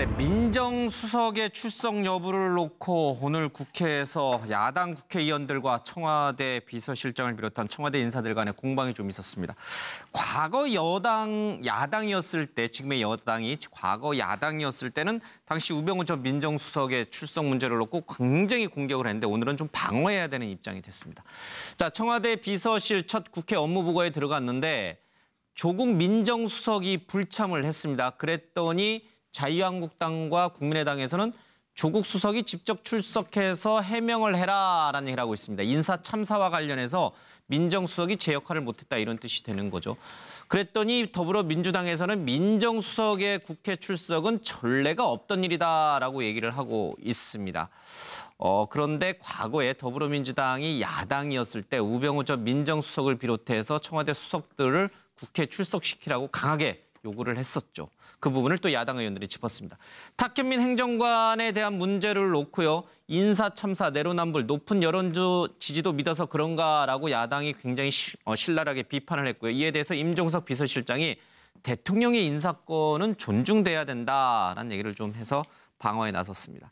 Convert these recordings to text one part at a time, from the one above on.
네, 민정수석의 출석 여부를 놓고 오늘 국회에서 야당 국회의원들과 청와대 비서실장을 비롯한 청와대 인사들 간의 공방이 좀 있었습니다. 과거 여당 야당이었을 때 지금의 여당이 과거 야당이었을 때는 당시 우병우 전 민정수석의 출석 문제를 놓고 굉장히 공격을 했는데 오늘은 좀 방어해야 되는 입장이 됐습니다. 자, 청와대 비서실 첫 국회 업무보고에 들어갔는데 조국 민정수석이 불참을 했습니다. 그랬더니 자유한국당과 국민의당에서는 조국 수석이 직접 출석해서 해명을 해라라는 얘기를 하고 있습니다. 인사 참사와 관련해서 민정수석이 제 역할을 못했다 이런 뜻이 되는 거죠. 그랬더니 더불어민주당에서는 민정수석의 국회 출석은 전례가 없던 일이다라고 얘기를 하고 있습니다. 어, 그런데 과거에 더불어민주당이 야당이었을 때 우병우 전 민정수석을 비롯해서 청와대 수석들을 국회 출석시키라고 강하게 요구를 했었죠. 그 부분을 또 야당 의원들이 짚었습니다. 탁현민 행정관에 대한 문제를 놓고요. 인사 참사 내로남불 높은 여론조 지지도 믿어서 그런가라고 야당이 굉장히 시, 어, 신랄하게 비판을 했고요. 이에 대해서 임종석 비서실장이 대통령의 인사권은 존중돼야 된다라는 얘기를 좀 해서 방어에 나섰습니다.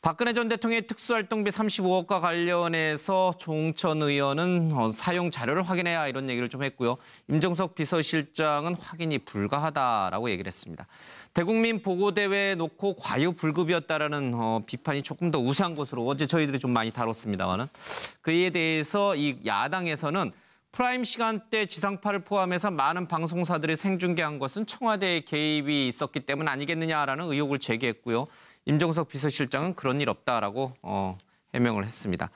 박근혜 전 대통령의 특수활동비 35억과 관련해서 종천 의원은 어, 사용 자료를 확인해야 이런 얘기를 좀 했고요. 임종석 비서실장은 확인이 불가하다라고 얘기를 했습니다. 대국민 보고대회 놓고 과유불급이었다라는 어, 비판이 조금 더 우세한 것으로 어제 저희들이 좀 많이 다뤘습니다마는 그에 대해서 이 야당에서는 프라임 시간대 지상파를 포함해서 많은 방송사들이 생중계한 것은 청와대의 개입이 있었기 때문 아니겠느냐라는 의혹을 제기했고요. 임종석 비서실장은 그런 일 없다라고 어, 해명을 했습니다.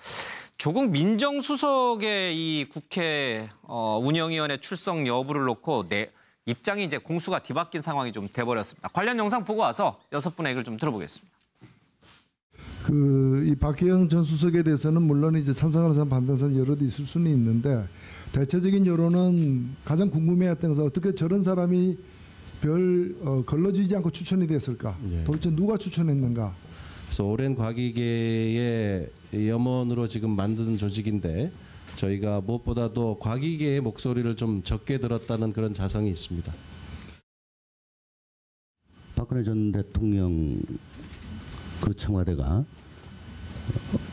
조국 민정수석의 이 국회 어, 운영위원회 출석 여부를 놓고 내, 입장이 이제 공수가 뒤바뀐 상황이 좀 돼버렸습니다. 관련 영상 보고 와서 여섯 분의 얘기를 좀 들어보겠습니다. 그 이 박기영 전 수석에 대해서는 물론 이제 찬성하는 사람 반대하는 사람 여러 있을 수는 있는데 대체적인 여론은 가장 궁금해했던 것은 어떻게 저런 사람이 별 어, 걸러지지 않고 추천이 됐을까? 예. 도대체 누가 추천했는가? 그래서 오랜 과기계의 염원으로 지금 만든 조직인데 저희가 무엇보다도 과기계의 목소리를 좀 적게 들었다는 그런 자성이 있습니다. 박근혜 전 대통령 그 청와대가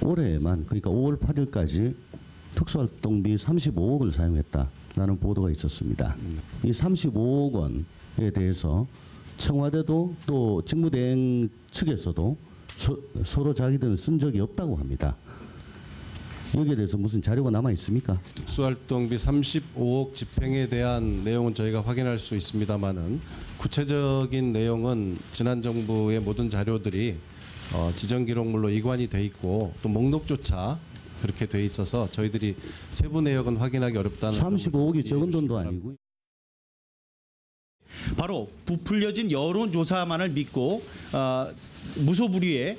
올해만 그러니까 5월 8일까지 특수활동비 35억을 사용했다라는 보도가 있었습니다. 이 35억 원에 대해서 청와대도 또 직무대행 측에서도 서, 로 자기들은 쓴 적이 없다고 합니다. 여기에 대해서 무슨 자료가 남아 있습니까? 특수활동비 35억 집행에 대한 내용은 저희가 확인할 수 있습니다만은 구체적인 내용은 지난 정부의 모든 자료들이 어, 지정 기록물로 이관이 돼 있고 또 목록조차 그렇게 돼 있어서 저희들이 세부 내역은 확인하기 어렵다는 35억이 적은 돈도 아니고 바로 부풀려진 여론조사만을 믿고 어, 무소불위의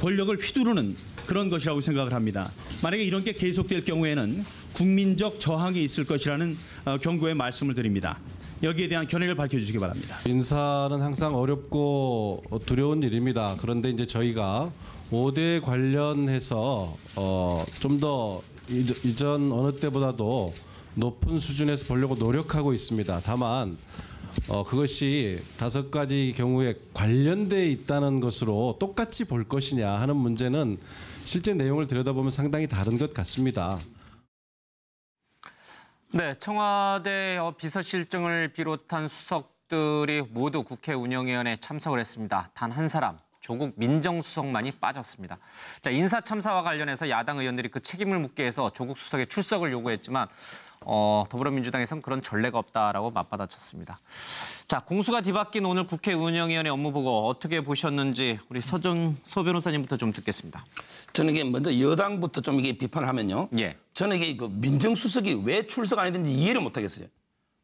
권력을 휘두르는 그런 것이라고 생각을 합니다. 만약에 이런 게 계속될 경우에는 국민적 저항이 있을 것이라는 어, 경고의 말씀을 드립니다. 여기에 대한 견해를 밝혀주시기 바랍니다. 인사는 항상 어렵고 두려운 일입니다. 그런데 이제 저희가 5대 관련해서 어, 좀더 이전 어느 때보다도 높은 수준에서 보려고 노력하고 있습니다. 다만 어, 그것이 다섯 가지 경우에 관련돼 있다는 것으로 똑같이 볼 것이냐 하는 문제는 실제 내용을 들여다보면 상당히 다른 것 같습니다. 네, 청와대 비서실장을 비롯한 수석들이 모두 국회 운영위원회에 참석을 했습니다. 단 한 사람 조국 민정수석만이 빠졌습니다. 자 인사 참사와 관련해서 야당 의원들이 그 책임을 묻게 해서 조국 수석의 출석을 요구했지만 어, 더불어민주당에선 그런 전례가 없다라고 맞받아쳤습니다. 자 공수가 뒤바뀐 오늘 국회 운영위원회 업무 보고 어떻게 보셨는지 우리 서정 서 변호사님부터 좀 듣겠습니다. 저는 이게 먼저 여당부터 좀 이게 비판하면요. 예. 저는 이게 그 민정수석이 왜 출석 안 했는지 이해를 못 하겠어요.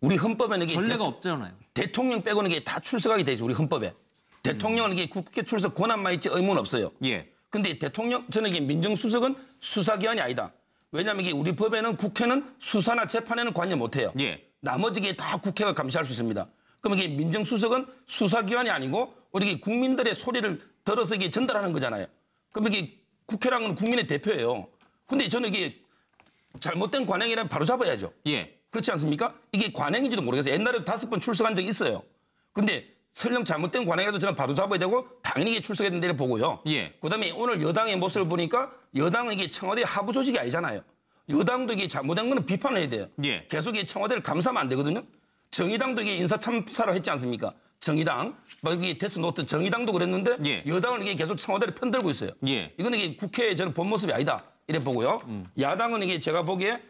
우리 헌법에는 전례가 없잖아요. 대통령 빼고는 이게 다 출석하게 돼있 우리 헌법에. 대통령은 이게 국회 출석 권한만 있지 의무는 없어요. 예. 근데 대통령 저는 이게 민정수석은 수사기관이 아니다. 왜냐하면 이게 우리 법에는 국회는 수사나 재판에는 관여 못해요. 예. 나머지 게 다 국회가 감시할 수 있습니다. 그럼 이게 민정수석은 수사기관이 아니고 우리 국민들의 소리를 들어서 이게 전달하는 거잖아요. 그럼 이게 국회랑은 국민의 대표예요. 근데 저는 이게 잘못된 관행이라 바로 잡아야죠. 예. 그렇지 않습니까? 이게 관행인지도 모르겠어요. 옛날에 다섯 번 출석한 적이 있어요. 근데 설령 잘못된 관행이라도 저는 바로잡아야 되고 당연히 이게 출석해야 된다고 보고요. 예. 그다음에 오늘 여당의 모습을 보니까 여당은 이게 청와대 하부 조직이 아니잖아요. 여당도 이게 잘못된 거는 비판해야 돼요. 예. 계속 이 청와대를 감싸면 안 되거든요. 정의당도 이게 인사 참사로 했지 않습니까? 정의당, 막 이게 데스노트 정의당도 그랬는데 예. 여당은 이게 계속 청와대를 편들고 있어요. 예. 이거는 이게 국회에 저는 본 모습이 아니다. 이래 보고요. 음. 야당은 이게 제가 보기에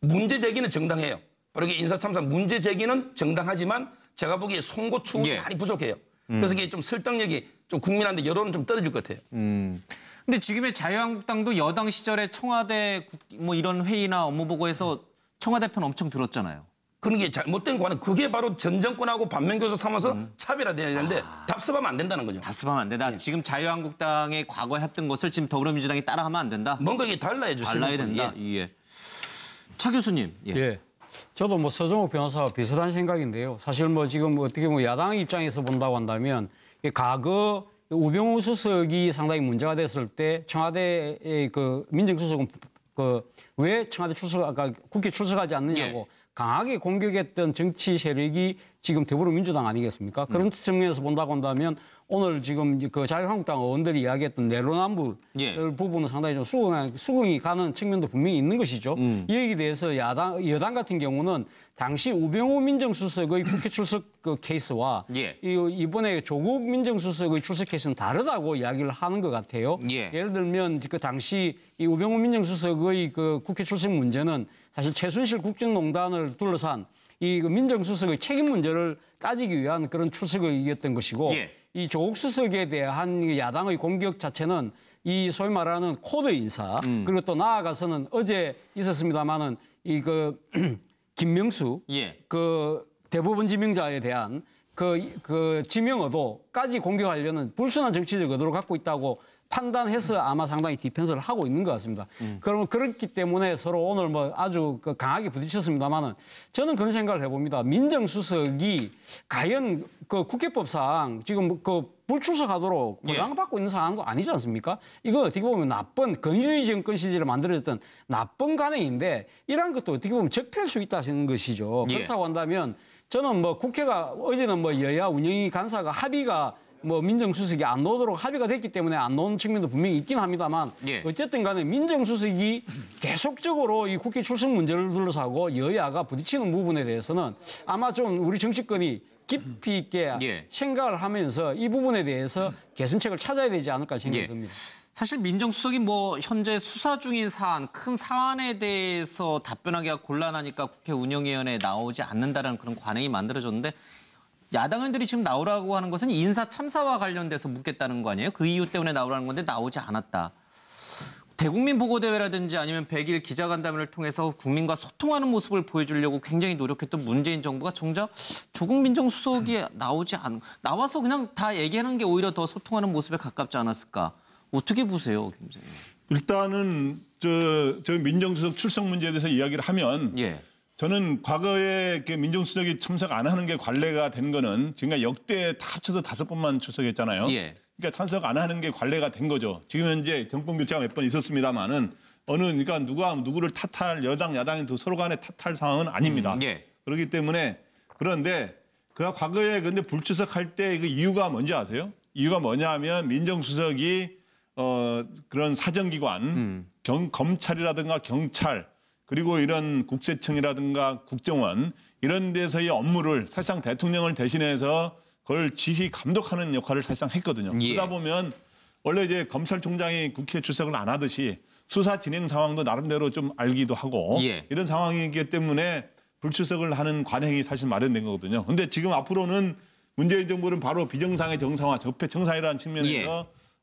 문제 제기는 정당해요. 바로 이게 인사 참사 문제 제기는 정당하지만 제가 보기에 송고추 충 예. 많이 부족해요. 음. 그래서 이게 좀 설득력이 좀 국민한테 여론은 좀 떨어질 것 같아요. 음. 근데 지금의 자유한국당도 여당 시절에 청와대 국, 뭐 이런 회의나 업무 보고에서 청와대 편 엄청 들었잖아요. 그런 게 잘못된 거는 그게 바로 전 정권하고 반면교사 삼아서 음. 차별화되는데 어야되 아. 답습하면 안 된다는 거죠. 답습하면 안 된다. 예. 지금 자유한국당의 과거에 했던 것을 지금 더불어민주당이 따라하면 안 된다. 뭔가 이게 달라야죠. 달라야 된다. 예. 예. 차 교수님. 예. 예. 저도 뭐 서정욱 변호사와 비슷한 생각인데요. 사실 뭐 지금 어떻게 보면 야당 입장에서 본다고 한다면 과거 우병우 수석이 상당히 문제가 됐을 때 청와대의 그 민정수석은 그 왜 청와대 출석 아까 국회 출석하지 않느냐고 예. 강하게 공격했던 정치 세력이 지금 더불어민주당 아니겠습니까? 그런 측면에서 본다고 한다면 오늘 지금 그 자유한국당 의원들이 이야기했던 내로남불 예. 부분은 상당히 좀 수긍, 수긍이 가는 측면도 분명히 있는 것이죠. 음. 이기에 대해서 야당, 여당 같은 경우는 당시 우병우 민정수석의 국회 출석 그 케이스와 예. 이번에 조국 민정수석의 출석 케이스는 다르다고 이야기를 하는 것 같아요. 예. 예를 들면 그 당시 이 우병우 민정수석의 그 국회 출석 문제는 사실 최순실 국정농단을 둘러싼 이 그 민정수석의 책임 문제를 따지기 위한 그런 출석이었던 것이고 예. 이 조국 수석에 대한 야당의 공격 자체는 이 소위 말하는 코드 인사 음. 그리고 또 나아가서는 어제 있었습니다마는 이그 김명수 예. 그 대법원 지명자에 대한 그, 그 지명어도까지 공격하려는 불순한 정치적 의도를 갖고 있다고 판단해서 아마 상당히 디펜스를 하고 있는 것 같습니다. 음. 그러면 그렇기 때문에 서로 오늘 뭐 아주 그 강하게 부딪혔습니다만은 저는 그런 생각을 해봅니다. 민정수석이 과연 그 국회법상 지금 그 불출석하도록 예. 보장받고 있는 상황도 아니지 않습니까? 이거 어떻게 보면 나쁜 건유의 정권 시절에 만들어졌던 나쁜 관행인데 이러한 것도 어떻게 보면 적폐할 수 있다 하시는 것이죠. 예. 그렇다고 한다면 저는 뭐 국회가 어제는 뭐 여야 운영위 간사가 합의가 뭐 민정수석이 안 나오도록 합의가 됐기 때문에 안 나온 측면도 분명히 있긴 합니다만 예. 어쨌든 간에 민정수석이 계속적으로 이 국회 출석 문제를 둘러싸고 여야가 부딪히는 부분에 대해서는 아마 좀 우리 정치권이 깊이 있게 예. 생각을 하면서 이 부분에 대해서 개선책을 찾아야 되지 않을까 생각이 예. 듭니다. 사실 민정수석이 뭐 현재 수사 중인 사안, 큰 사안에 대해서 답변하기가 곤란하니까 국회 운영위원회에 나오지 않는다라는 그런 관행이 만들어졌는데 야당 의원들이 지금 나오라고 하는 것은 인사 참사와 관련돼서 묻겠다는 거 아니에요? 그 이유 때문에 나오라는 건데 나오지 않았다. 대국민 보고대회라든지 아니면 100일 기자간담회를 통해서 국민과 소통하는 모습을 보여주려고 굉장히 노력했던 문재인 정부가 정작 조국 민정수석이 나오지 않 나와서 그냥 다 얘기하는 게 오히려 더 소통하는 모습에 가깝지 않았을까? 어떻게 보세요, 김선생 일단은 저, 저 민정수석 출석 문제에 대해서 이야기를 하면 예. 저는 과거에 민정수석이 참석 안 하는 게 관례가 된 거는 지금까지 역대 다 합쳐서 다섯 번만 출석했잖아요. 예. 그러니까 참석 안 하는 게 관례가 된 거죠. 지금 현재 정권 교체가 몇 번 있었습니다마는 어느 그러니까 누가 누구를 탓할 여당 야당이 서로 간에 탓할 상황은 아닙니다. 음, 예. 그렇기 때문에 그런데 그 과거에 근데 불출석할 때 그 이유가 뭔지 아세요? 이유가 뭐냐면 하 민정수석이 어 그런 사정기관 음. 경, 검찰이라든가 경찰 그리고 이런 국세청이라든가 국정원 이런 데서의 업무를 사실상 대통령을 대신해서 그걸 지휘 감독하는 역할을 사실상 했거든요. 예. 그러다 보면 원래 이제 검찰총장이 국회 출석을 안 하듯이 수사 진행 상황도 나름대로 좀 알기도 하고 예. 이런 상황이기 때문에 불출석을 하는 관행이 사실 마련된 거거든요. 근데 지금 앞으로는 문재인 정부는 바로 비정상의 정상화, 적폐 청산이라는 측면에서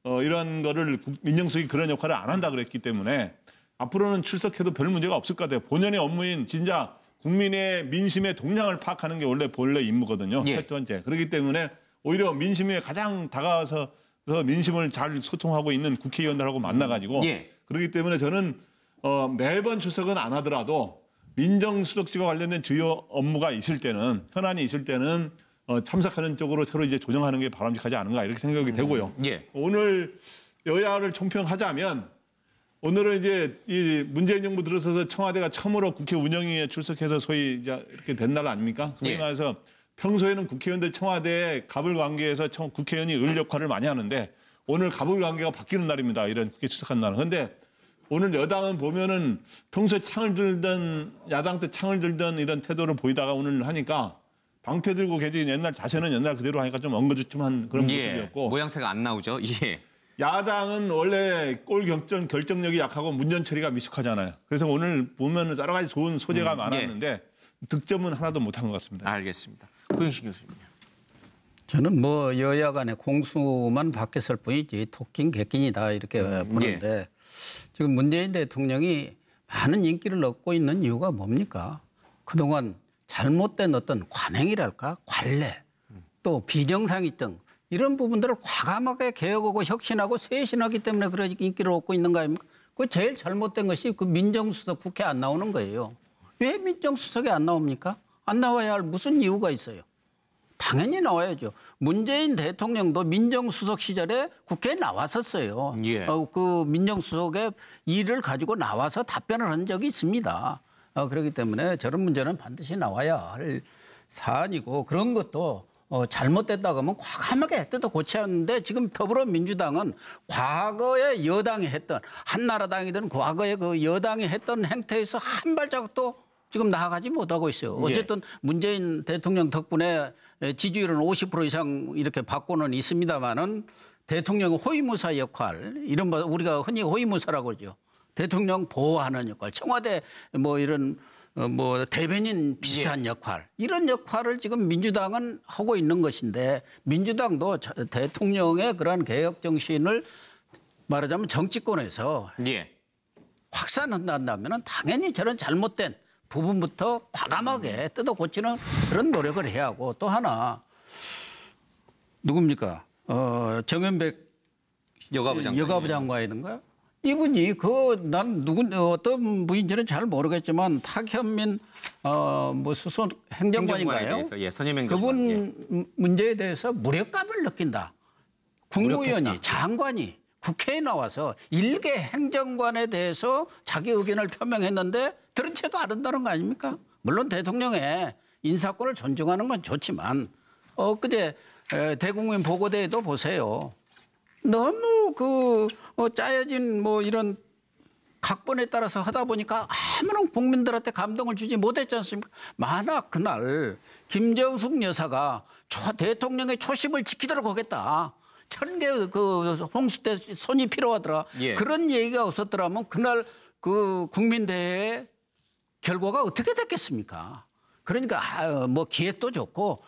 예. 어, 이런 거를 국, 민정수석이 그런 역할을 안 한다 그랬기 때문에 앞으로는 출석해도 별 문제가 없을 것 같아요. 본연의 업무인 진작 국민의 민심의 동향을 파악하는 게 원래 본래 임무거든요. 예. 첫 번째. 그렇기 때문에 오히려 민심에 가장 다가와서 민심을 잘 소통하고 있는 국회의원들하고 만나가지고 예. 그렇기 때문에 저는 어, 매번 출석은 안 하더라도 민정수석실과 관련된 주요 업무가 있을 때는 현안이 있을 때는 어, 참석하는 쪽으로 새로 이제 조정하는 게 바람직하지 않은가 이렇게 생각이 되고요. 음. 예. 오늘 여야를 총평하자면 오늘은 이제 이 문재인 정부 들어서서 청와대가 처음으로 국회 운영위에 출석해서 소위 이제 이렇게 된 날 아닙니까? 소위 예. 말해서 평소에는 국회의원들 청와대에 갑을 관계에서 청, 국회의원이 을 역할을 많이 하는데 오늘 갑을 관계가 바뀌는 날입니다. 이런 국회 출석한 날은. 그런데 오늘 여당은 보면은 평소에 창을 들던 야당 때 창을 들던 이런 태도를 보이다가 오늘 하니까 방패 들고 계신 옛날 자세는 옛날 그대로 하니까 좀 엉거주춤한 그런 예, 모습이었고 모양새가 안 나오죠. 예. 야당은 원래 골 결정, 결정력이 약하고 문전 처리가 미숙하잖아요. 그래서 오늘 보면 여러 가지 좋은 소재가 음, 예. 많았는데 예. 득점은 하나도 못한 것 같습니다. 알겠습니다. 고영식 교수님. 저는 뭐 여야 간의 공수만 바뀌었을 뿐이지 토킹 객긴이다 이렇게 음, 예. 보는데 예. 지금 문재인 대통령이 많은 인기를 얻고 있는 이유가 뭡니까? 그동안 잘못된 어떤 관행이랄까? 관례, 또 비정상이 등 이런 부분들을 과감하게 개혁하고 혁신하고 쇄신하기 때문에 그런 인기를 얻고 있는 거 아닙니까? 그 제일 잘못된 것이 그 민정수석 국회 안 나오는 거예요. 왜 민정수석이 안 나옵니까? 안 나와야 할 무슨 이유가 있어요? 당연히 나와야죠. 문재인 대통령도 민정수석 시절에 국회에 나왔었어요. 예. 어, 그 민정수석의 일을 가지고 나와서 답변을 한 적이 있습니다. 어, 그렇기 때문에 저런 문제는 반드시 나와야 할 사안이고 그런 것도 어, 잘못됐다 고하면 과감하게 뜯어 고쳤는데 지금 더불어민주당은 과거에 여당이 했던 한나라당이든 과거에 그 여당이 했던 행태에서 한 발자국도 지금 나아가지 못하고 있어요. 예. 어쨌든 예. 문재인 대통령 덕분에 지지율은 50% 이상 이렇게 받고는 있습니다만은 대통령의 호위무사 역할, 이런바 우리가 흔히 호위무사라고 그러죠. 대통령 보호하는 역할, 청와대 뭐 이런 어, 뭐 대변인 예. 비슷한 예. 역할 이런 역할을 지금 민주당은 하고 있는 것인데 민주당도 대통령의 그러한 개혁 정신을 말하자면 정치권에서 예. 확산한다면 당연히 저런 잘못된 부분부터 과감하게 음. 뜯어 고치는 그런 노력을 해야 하고 또 하나 누굽니까 어, 정현백 여가부 장관 여가부 장관이든가 이분이 그 난 누군 어, 어떤 분인지는 잘 모르겠지만 탁현민 어뭐 수석 행정관인가요? 예, 선임 행정관. 그분 예. 문제에 대해서 무력감을 느낀다. 국무위원이 무력했다. 장관이 국회에 나와서 일개 행정관에 대해서 자기 의견을 표명했는데 들은 채도 안 한다는 거 아닙니까? 물론 대통령의 인사권을 존중하는 건 좋지만 어 그제 대국민 보고대회도 보세요. 너무 그 어, 짜여진 뭐 이런 각본에 따라서 하다 보니까 아무런 국민들한테 감동을 주지 못했지 않습니까? 만약 그날 김정숙 여사가 초, 대통령의 초심을 지키도록 하겠다. 천개 그 홍수 때 손이 필요하더라. 예. 그런 얘기가 없었더라면 그날 그 국민대회 결과가 어떻게 됐겠습니까? 그러니까 아, 뭐 기획도 좋고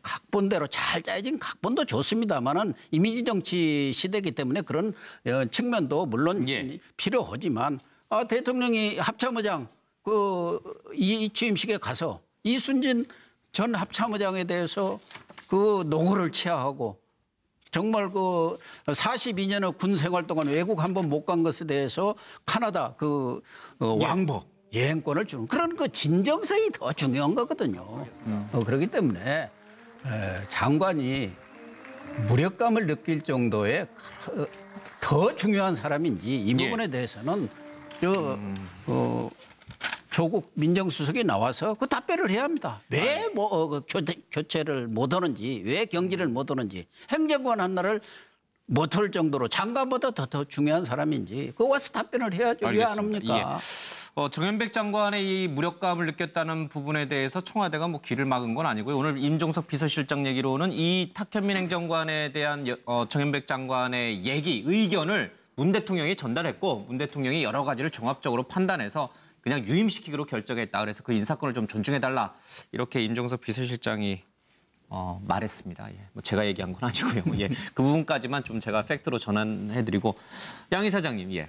각본대로 잘 짜여진 각본도 좋습니다만은 이미지 정치 시대이기 때문에 그런 어, 측면도 물론 예. 필요하지만 아, 대통령이 합참의장 그이 취임식에 가서 이순진 전 합참의장에 대해서 그농고를 취하하고 정말 그 42년의 군 생활 동안 외국 한 번 못 간 것에 대해서 카나다 그 어, 왕복 여행권을 주는 그런 그 진정성이 더 중요한 거거든요. 어, 그렇기 때문에 에, 장관이 무력감을 느낄 정도의 어, 더 중요한 사람인지 이 예. 부분에 예. 대해서는 저 음. 어, 조국 민정수석이 나와서 그 답변을 해야 합니다. 왜 아, 예. 뭐, 어, 그 교체, 교체를 못 하는지, 왜 경기를 못 하는지, 행정관 한나를 못할 정도로 장관보다 더, 더 중요한 사람인지 그거 와서 답변을 해야죠. 왜안 합니까? 예. 어, 정현백 장관의 이 무력감을 느꼈다는 부분에 대해서 청와대가 뭐 귀를 막은 건 아니고요. 오늘 임종석 비서실장 얘기로는 이 탁현민 행정관에 대한 어, 정현백 장관의 얘기, 의견을 문 대통령이 전달했고 문 대통령이 여러 가지를 종합적으로 판단해서 그냥 유임시키기로 결정했다. 그래서 그 인사권을 좀 존중해달라. 이렇게 임종석 비서실장이 어, 말했습니다. 예. 뭐 제가 얘기한 건 아니고요. 뭐 예. 그 부분까지만 좀 제가 팩트로 전환해드리고 양 이사장님, 예.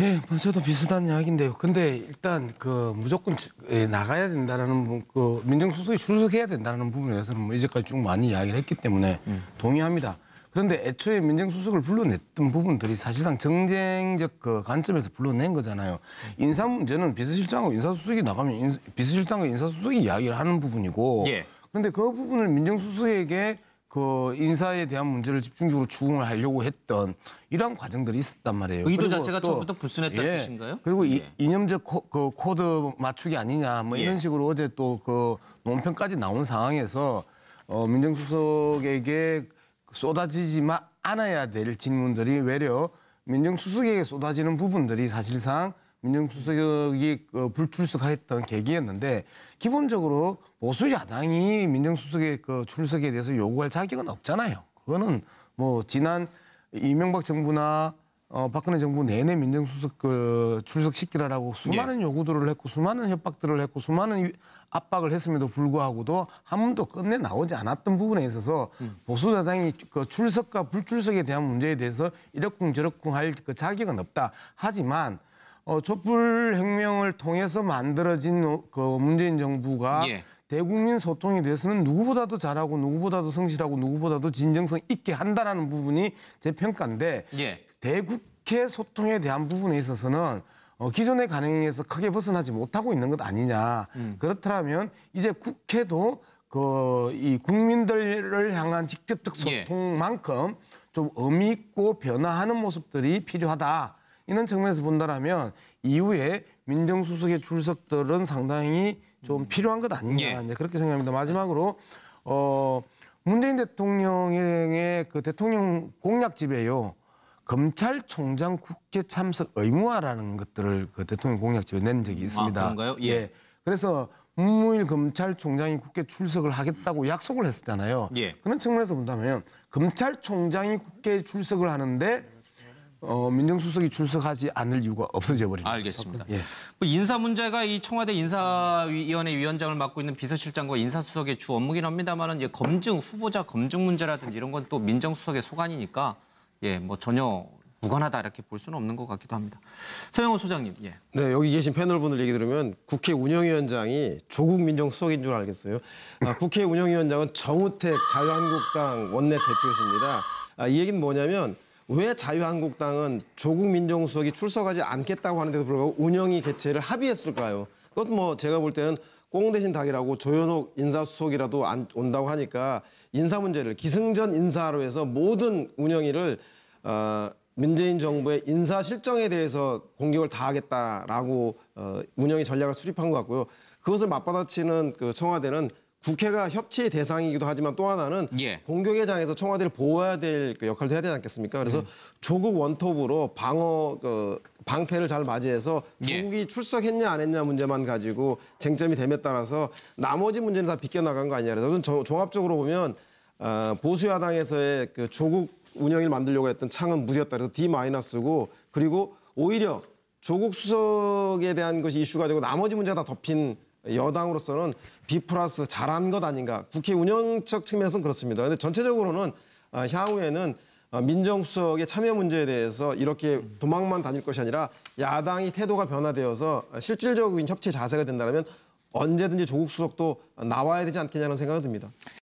예, 뭐 저도 비슷한 이야기인데요. 근데 일단 그 무조건 예, 나가야 된다라는 그 민정수석이 출석해야 된다는 부분에서는 대해뭐 이제까지 쭉 많이 이야기를 했기 때문에 음. 동의합니다. 그런데 애초에 민정수석을 불러냈던 부분들이 사실상 정쟁적 그 관점에서 불러낸 거잖아요. 인사 문제는 비서실장하고 인사수석이 나가면 인, 사 비서실장과 인사수석이 이야기를 하는 부분이고 예. 근데 그 부분을 민정수석에게 그 인사에 대한 문제를 집중적으로 추궁을 하려고 했던 이러한 과정들이 있었단 말이에요. 의도 자체가 또, 처음부터 불순했다는 예, 뜻인가요? 그리고 예. 이, 념적 코, 그 코드 맞추기 아니냐 뭐 이런 예. 식으로 어제 또그 논평까지 나온 상황에서 어, 민정수석에게 쏟아지지만 않아야 될 질문들이 외려 민정수석에게 쏟아지는 부분들이 사실상 민정수석이 어, 불출석했던 계기였는데 기본적으로 보수 야당이 민정수석의 그 출석에 대해서 요구할 자격은 없잖아요. 그거는 뭐 지난 이명박 정부나 어, 박근혜 정부 내내 민정수석 그 출석시키라라고 수많은 예. 요구들을 했고 수많은 협박들을 했고 수많은 압박을 했음에도 불구하고도 한 번도 끝내 나오지 않았던 부분에 있어서 음. 보수 야당이 그 출석과 불출석에 대한 문제에 대해서 이렇쿵저러쿵할그 자격은 없다. 하지만 어, 촛불 혁명을 통해서 만들어진 어, 그 문재인 정부가 예. 대국민 소통에 대해서는 누구보다도 잘하고 누구보다도 성실하고 누구보다도 진정성 있게 한다라는 부분이 제 평가인데 예. 대국회 소통에 대한 부분에 있어서는 어, 기존의 가능에서 크게 벗어나지 못하고 있는 것 아니냐. 음. 그렇더라면 이제 국회도 그이 국민들을 향한 직접적 예. 소통만큼 예. 좀 의미 있고 변화하는 모습들이 필요하다. 이런 측면에서 본다라면 이후에 민정수석의 출석들은 상당히 좀 음. 필요한 것아닌가 예. 그렇게 생각합니다. 마지막으로 어 문재인 대통령의 그 대통령 공약집에요. 검찰총장 국회 참석 의무화라는 것들을 그 대통령 공약집에 낸 적이 있습니다. 아, 그런가요? 예. 예. 그래서 문무일 검찰총장이 국회 출석을 하겠다고 약속을 했었잖아요. 예. 그런 측면에서 본다면 검찰총장이 국회 출석을 하는데 어, 민정수석이 출석하지 않을 이유가 없어져 버립니다. 알겠습니다. 예. 뭐 인사 문제가 이 청와대 인사위원회 위원장을 맡고 있는 비서실장과 인사수석의 주 업무긴 합니다만은 예, 검증 후보자 검증 문제라든지 이런 건 또 민정수석의 소관이니까 예, 뭐 전혀 무관하다 이렇게 볼 수는 없는 것 같기도 합니다. 서영호 소장님. 예. 네, 여기 계신 패널분들 얘기 들으면 국회 운영위원장이 조국 민정수석인 줄 알겠어요. 아, 국회 운영위원장은 정우택 자유한국당 원내 대표십니다. 아, 이 얘기는 뭐냐면 왜 자유한국당은 조국 민정수석이 출석하지 않겠다고 하는데도 불구하고 운영위 개최를 합의했을까요? 그것 뭐 제가 볼 때는 꽁 대신 닭이라고 조현옥 인사수석이라도 안 온다고 하니까 인사 문제를 기승전 인사로 해서 모든 운영위를 어, 문재인 정부의 인사 실정에 대해서 공격을 다하겠다라고 어, 운영위 전략을 수립한 것 같고요. 그것을 맞받아치는 그 청와대는 국회가 협치의 대상이기도 하지만 또 하나는 예. 공격의 장에서 청와대를 보호해야 될 그 역할도 해야 되지 않겠습니까? 그래서 음. 조국 원톱으로 방어 그 방패를 잘 맞이해서 예. 조국이 예. 출석했냐 안 했냐 문제만 가지고 쟁점이 됨에 따라서 나머지 문제는 다 비껴나간 거 아니냐. 그래서 저, 종합적으로 보면 어, 보수 야당에서의 그 조국 운영을 만들려고 했던 창은 무디였다. 그래서 D 마이너스고 그리고 오히려 조국 수석에 대한 것이 이슈가 되고 나머지 문제가 다 덮인 여당으로서는 비 플러스 잘한 것 아닌가. 국회 운영적 측면에서는 그렇습니다. 근데 전체적으로는 아, 향후에는 어, 민정수석의 참여 문제에 대해서 이렇게 도망만 다닐 것이 아니라 야당이 태도가 변화되어서 실질적인 협치 자세가 된다면 언제든지 조국 수석도 나와야 되지 않겠냐는 생각이 듭니다.